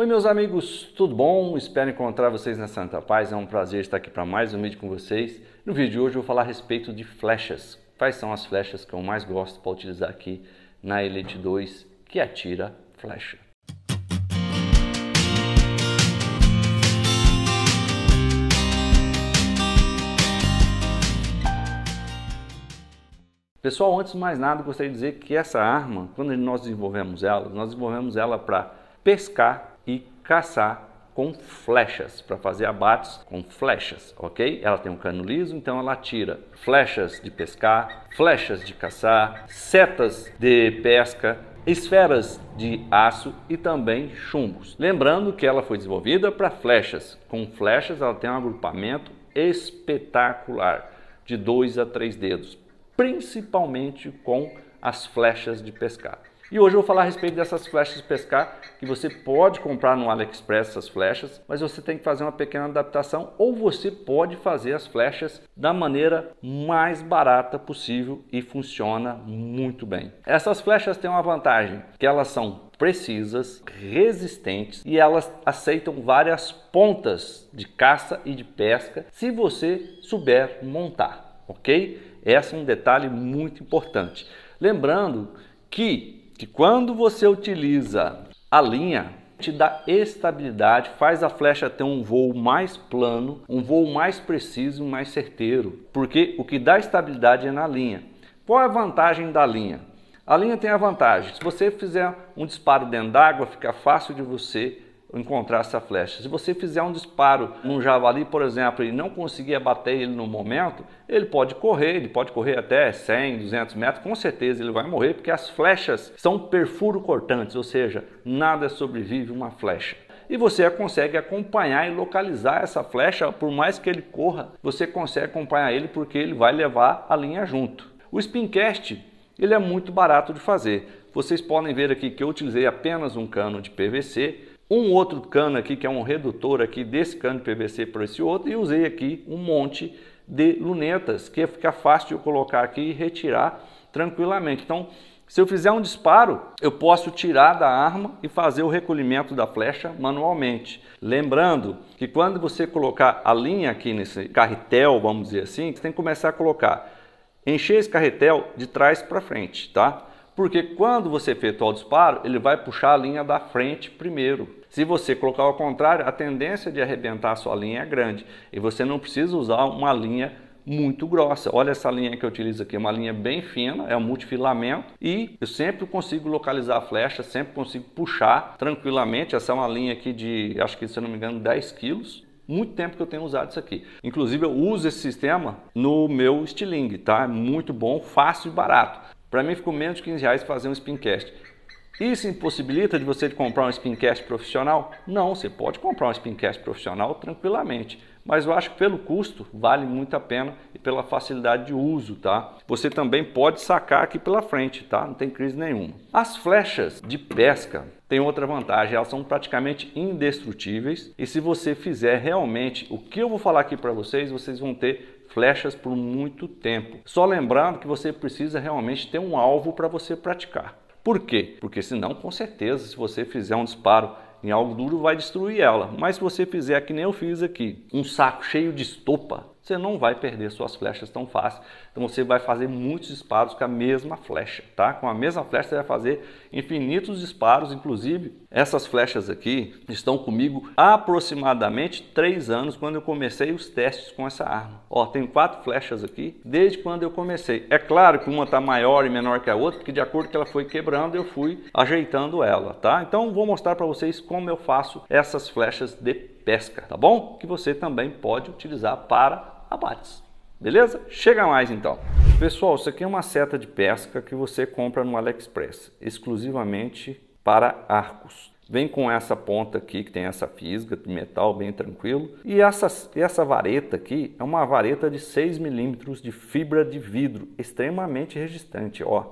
Oi, meus amigos, tudo bom? Espero encontrar vocês na Santa Paz. É um prazer estar aqui para mais um vídeo com vocês. No vídeo de hoje eu vou falar a respeito de flechas. Quais são as flechas que eu mais gosto para utilizar aqui na Elite 2 que é atira flecha? Pessoal, antes de mais nada, gostaria de dizer que essa arma, quando nós desenvolvemos ela, nós desenvolvemos ela para pescar caçar com flechas, para fazer abates com flechas, ok? Ela tem um cano liso, então ela tira flechas de pescar, flechas de caçar, setas de pesca, esferas de aço e também chumbos. Lembrando que ela foi desenvolvida para flechas. Com flechas, ela tem um agrupamento espetacular de dois a três dedos, principalmente com as flechas de pescar. E hoje eu vou falar a respeito dessas flechas de pescar, que você pode comprar no AliExpress essas flechas, mas você tem que fazer uma pequena adaptação ou você pode fazer as flechas da maneira mais barata possível e funciona muito bem. Essas flechas têm uma vantagem, que elas são precisas, resistentes e elas aceitam várias pontas de caça e de pesca se você souber montar, ok? Esse é um detalhe muito importante. Lembrando que que quando você utiliza a linha, te dá estabilidade, faz a flecha ter um voo mais plano, um voo mais preciso, mais certeiro, porque o que dá estabilidade é na linha. Qual é a vantagem da linha? A linha tem a vantagem, se você fizer um disparo dentro d'água, fica fácil de você encontrar essa flecha. Se você fizer um disparo num javali, por exemplo, e não conseguir abater ele no momento, ele pode correr, ele pode correr até 100, 200 metros, com certeza ele vai morrer, porque as flechas são perfuro cortantes, ou seja, nada sobrevive uma flecha e você consegue acompanhar e localizar essa flecha, por mais que ele corra, você consegue acompanhar ele porque ele vai levar a linha junto. O spincast ele é muito barato de fazer. Vocês podem ver aqui que eu utilizei apenas um cano de PVC um outro cano aqui, que é um redutor aqui desse cano de PVC para esse outro, e usei aqui um monte de lunetas, que fica fácil de eu colocar aqui e retirar tranquilamente. Então, se eu fizer um disparo, eu posso tirar da arma e fazer o recolhimento da flecha manualmente. Lembrando que quando você colocar a linha aqui nesse carretel, vamos dizer assim, você tem que começar a colocar, encher esse carretel de trás para frente, tá? Porque quando você efetuar o disparo, ele vai puxar a linha da frente primeiro. Se você colocar ao contrário, a tendência de arrebentar a sua linha é grande e você não precisa usar uma linha muito grossa. Olha essa linha que eu utilizo aqui, uma linha bem fina, é um multifilamento e eu sempre consigo localizar a flecha, sempre consigo puxar tranquilamente. Essa é uma linha aqui de, acho que se eu não me engano, 10 quilos muito tempo que eu tenho usado isso aqui. Inclusive eu uso esse sistema no meu estilingue, tá? É muito bom, fácil e barato. Para mim ficou menos de 15 reais fazer um spincast. Isso impossibilita de você comprar um spincast profissional? Não, você pode comprar um spincast profissional tranquilamente, mas eu acho que pelo custo vale muito a pena e pela facilidade de uso, tá? Você também pode sacar aqui pela frente, tá? Não tem crise nenhuma. As flechas de pesca têm outra vantagem, elas são praticamente indestrutíveis e se você fizer realmente o que eu vou falar aqui para vocês, vocês vão ter flechas por muito tempo. Só lembrando que você precisa realmente ter um alvo para você praticar. Por quê? Porque senão, com certeza, se você fizer um disparo em algo duro, vai destruir ela. Mas se você fizer que nem eu fiz aqui, um saco cheio de estopa, você não vai perder suas flechas tão fácil. Então você vai fazer muitos disparos com a mesma flecha, tá? Com a mesma flecha você vai fazer infinitos disparos, inclusive essas flechas aqui estão comigo há aproximadamente 3 anos quando eu comecei os testes com essa arma. Ó, tem quatro flechas aqui desde quando eu comecei. É claro que uma tá maior e menor que a outra, porque de acordo que ela foi quebrando, eu fui ajeitando ela, tá? Então vou mostrar para vocês como eu faço essas flechas de pesca, tá bom? Que você também pode utilizar para abates. Beleza? Chega mais então. Pessoal, isso aqui é uma seta de pesca que você compra no AliExpress, exclusivamente para arcos. Vem com essa ponta aqui, que tem essa fisga de metal bem tranquilo. E essa, essa vareta aqui é uma vareta de 6 milímetros de fibra de vidro, extremamente resistente, ó.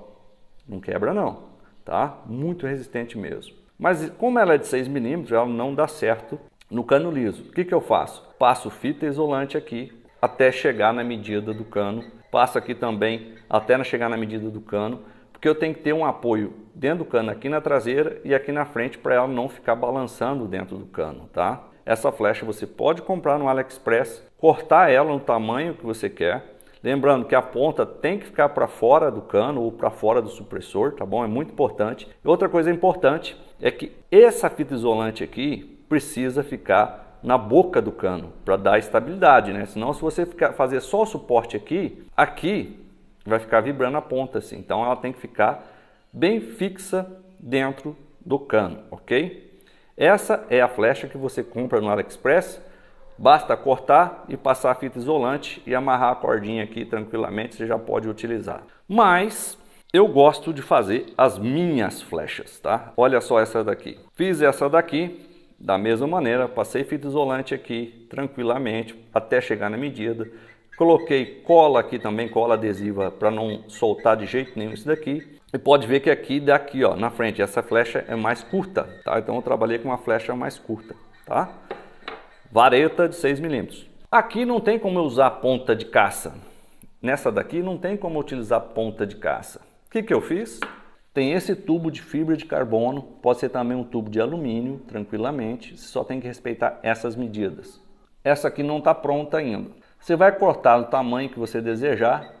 Não quebra não, tá? Muito resistente mesmo. Mas como ela é de 6 milímetros, ela não dá certo no cano liso. O que, que eu faço? Passo fita isolante aqui até chegar na medida do cano. Passo aqui também até chegar na medida do cano, porque eu tenho que ter um apoio dentro do cano aqui na traseira e aqui na frente para ela não ficar balançando dentro do cano, tá? Essa flecha você pode comprar no AliExpress, cortar ela no tamanho que você quer. Lembrando que a ponta tem que ficar para fora do cano ou para fora do supressor, tá bom? É muito importante. Outra coisa importante é que essa fita isolante aqui precisa ficar na boca do cano para dar estabilidade, né? Senão, se você ficar, fazer só o suporte aqui, aqui vai ficar vibrando a ponta, assim. Então, ela tem que ficar bem fixa dentro do cano, ok? Essa é a flecha que você compra no AliExpress. Basta cortar e passar a fita isolante e amarrar a cordinha aqui tranquilamente, você já pode utilizar. Mas eu gosto de fazer as minhas flechas, tá? Olha só essa daqui. Fiz essa daqui, da mesma maneira, passei fita isolante aqui tranquilamente até chegar na medida. Coloquei cola aqui também, cola adesiva para não soltar de jeito nenhum isso daqui. E pode ver que aqui daqui, ó, na frente, essa flecha é mais curta, tá? Então eu trabalhei com uma flecha mais curta, tá? Vareta de 6 milímetros. Aqui não tem como eu usar ponta de caça. Nessa daqui não tem como utilizar ponta de caça. O que, que eu fiz? Tem esse tubo de fibra de carbono, pode ser também um tubo de alumínio, tranquilamente, você só tem que respeitar essas medidas. Essa aqui não está pronta ainda. Você vai cortar no tamanho que você desejar,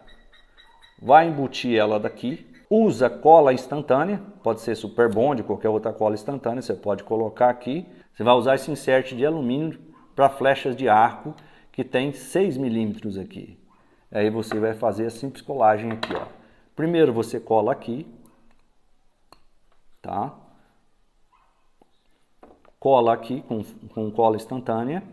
vai embutir ela daqui, usa cola instantânea, pode ser super bond, qualquer outra cola instantânea, você pode colocar aqui. Você vai usar esse insert de alumínio para flechas de arco que tem 6 milímetros aqui. Aí você vai fazer a simples colagem aqui, ó. Primeiro você cola aqui, tá? Cola aqui com, com cola instantânea,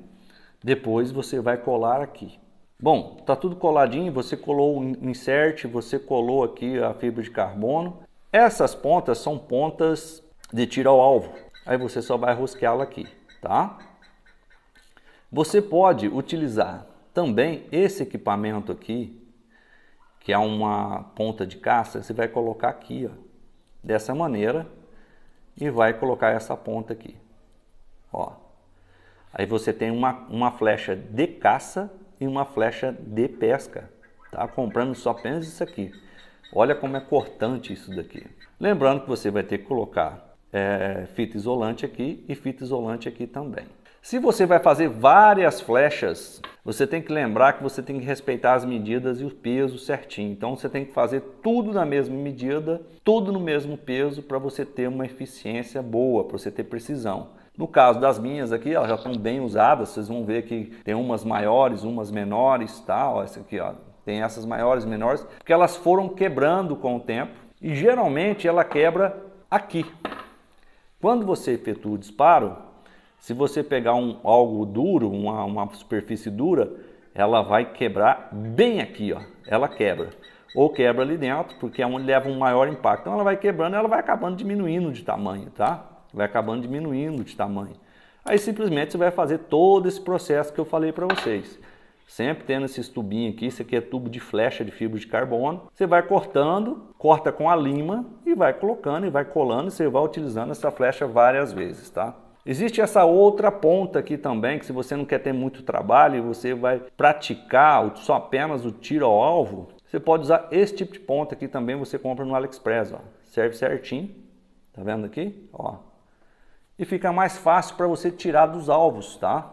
depois você vai colar aqui. Bom, tá tudo coladinho, você colou o insert, você colou aqui a fibra de carbono. Essas pontas são pontas de tiro ao alvo, aí você só vai rosqueá-la aqui, tá? Você pode utilizar também esse equipamento aqui, que é uma ponta de caça, você vai colocar aqui, ó, dessa maneira, e vai colocar essa ponta aqui. Ó. Aí você tem uma, uma flecha de caça e uma flecha de pesca. Tá comprando só apenas isso aqui. Olha como é cortante isso daqui. Lembrando que você vai ter que colocar é, fita isolante aqui e fita isolante aqui também. Se você vai fazer várias flechas você tem que lembrar que você tem que respeitar as medidas e o peso certinho. Então você tem que fazer tudo na mesma medida, tudo no mesmo peso para você ter uma eficiência boa, para você ter precisão. No caso das minhas aqui, elas já estão bem usadas, vocês vão ver que tem umas maiores, umas menores, tal, essa aqui, ó, tem essas maiores, menores, porque elas foram quebrando com o tempo e geralmente ela quebra aqui. Quando você efetua o disparo, se você pegar um, algo duro, uma, uma superfície dura, ela vai quebrar bem aqui, ó. Ela quebra. Ou quebra ali dentro, porque é onde leva um maior impacto. Então ela vai quebrando, ela vai acabando diminuindo de tamanho, tá? Vai acabando diminuindo de tamanho. Aí simplesmente você vai fazer todo esse processo que eu falei para vocês. Sempre tendo esses tubinhos aqui, isso aqui é tubo de flecha de fibra de carbono. Você vai cortando, corta com a lima e vai colocando e vai colando. E você vai utilizando essa flecha várias vezes, tá? Existe essa outra ponta aqui também, que se você não quer ter muito trabalho e você vai praticar só apenas o tiro ao alvo, você pode usar esse tipo de ponta aqui também, você compra no AliExpress, ó. Serve certinho, tá vendo aqui? Ó. E fica mais fácil para você tirar dos alvos, tá?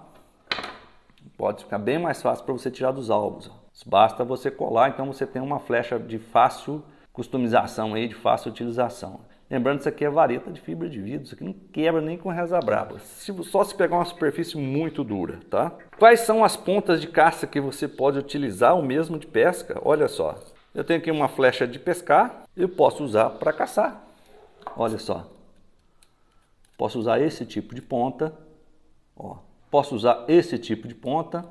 Pode ficar bem mais fácil para você tirar dos alvos. Ó. Basta você colar, então você tem uma flecha de fácil customização aí, de fácil utilização. Lembrando, isso aqui é vareta de fibra de vidro, isso aqui não quebra nem com reza braba, só se pegar uma superfície muito dura, tá? Quais são as pontas de caça que você pode utilizar, ou mesmo de pesca? Olha só, eu tenho aqui uma flecha de pescar, eu posso usar para caçar, olha só. Posso usar esse tipo de ponta, ó. Posso usar esse tipo de ponta,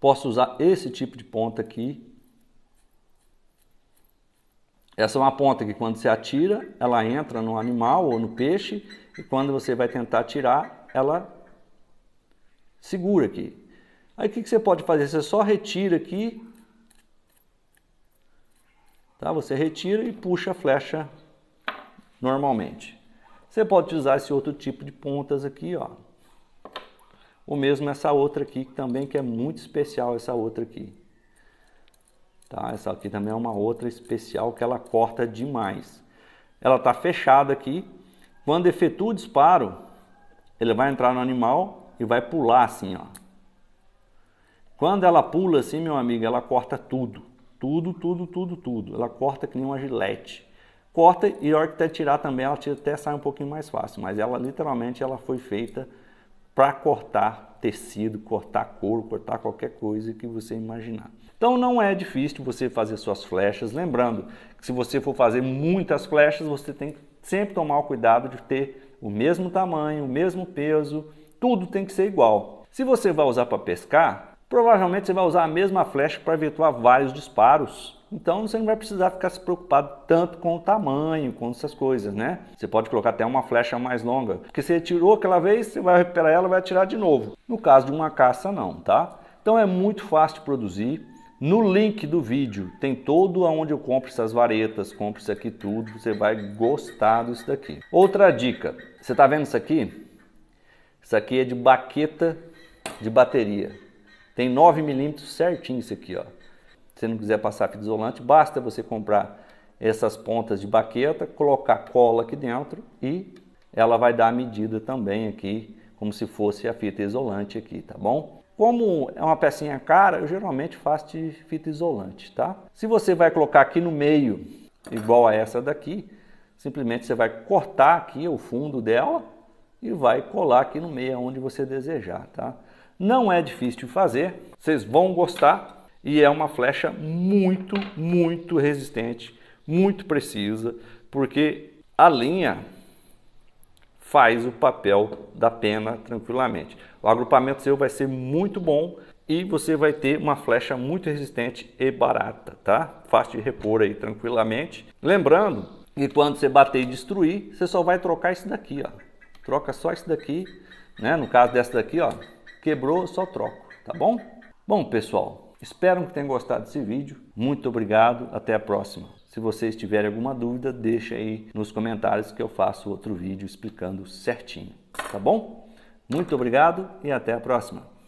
Posso usar esse tipo de ponta aqui. Essa é uma ponta que quando você atira, ela entra no animal ou no peixe, e quando você vai tentar tirar, ela segura aqui. Aí o que, você pode fazer? Você só retira aqui, tá? Você retira e puxa a flecha normalmente. Você pode usar esse outro tipo de pontas aqui, ó. O mesmo essa outra aqui também, que é muito especial essa outra aqui. Tá? Essa aqui também é uma outra especial que ela corta demais. Ela está fechada aqui. Quando efetua o disparo, ele vai entrar no animal e vai pular assim, ó. Quando ela pula assim, meu amigo, ela corta tudo. Tudo, tudo, tudo, tudo. Ela corta que nem uma gilete. Corta e a hora que até tirar também, ela tira, até sai um pouquinho mais fácil. Mas ela, literalmente, ela foi feita para cortar tecido, cortar couro, cortar qualquer coisa que você imaginar. Então não é difícil você fazer suas flechas, lembrando que se você for fazer muitas flechas, você tem que sempre tomar o cuidado de ter o mesmo tamanho, o mesmo peso, tudo tem que ser igual. Se você vai usar para pescar, provavelmente você vai usar a mesma flecha para efetuar vários disparos. Então você não vai precisar ficar se preocupado tanto com o tamanho, com essas coisas, né? Você pode colocar até uma flecha mais longa, porque você tirou aquela vez, você vai recuperar ela, vai atirar de novo. No caso de uma caça não, tá? Então é muito fácil de produzir. No link do vídeo tem todo aonde eu compro essas varetas, compro isso aqui tudo, você vai gostar disso daqui. Outra dica, você tá vendo isso aqui? Isso aqui é de baqueta de bateria. Tem 9 milímetros certinho isso aqui, ó. Se não quiser passar fita isolante, basta você comprar essas pontas de baqueta, colocar cola aqui dentro e ela vai dar a medida também aqui, como se fosse a fita isolante aqui, tá bom? Como é uma pecinha cara, eu geralmente faço de fita isolante, tá? Se você vai colocar aqui no meio, igual a essa daqui, simplesmente você vai cortar aqui o fundo dela e vai colar aqui no meio onde você desejar, tá? Não é difícil de fazer, vocês vão gostar e é uma flecha muito, muito resistente, muito precisa, porque a linha faz o papel da pena tranquilamente. O agrupamento seu vai ser muito bom e você vai ter uma flecha muito resistente e barata, tá? Fácil de repor aí tranquilamente. Lembrando que quando você bater e destruir, você só vai trocar isso daqui, ó. Troca só isso daqui, né? No caso dessa daqui, ó, Quebrou, só troco, tá bom? Bom, pessoal, espero que tenham gostado desse vídeo. Muito obrigado, até a próxima. Se vocês tiverem alguma dúvida, deixa aí nos comentários que eu faço outro vídeo explicando certinho, tá bom? Muito obrigado e até a próxima.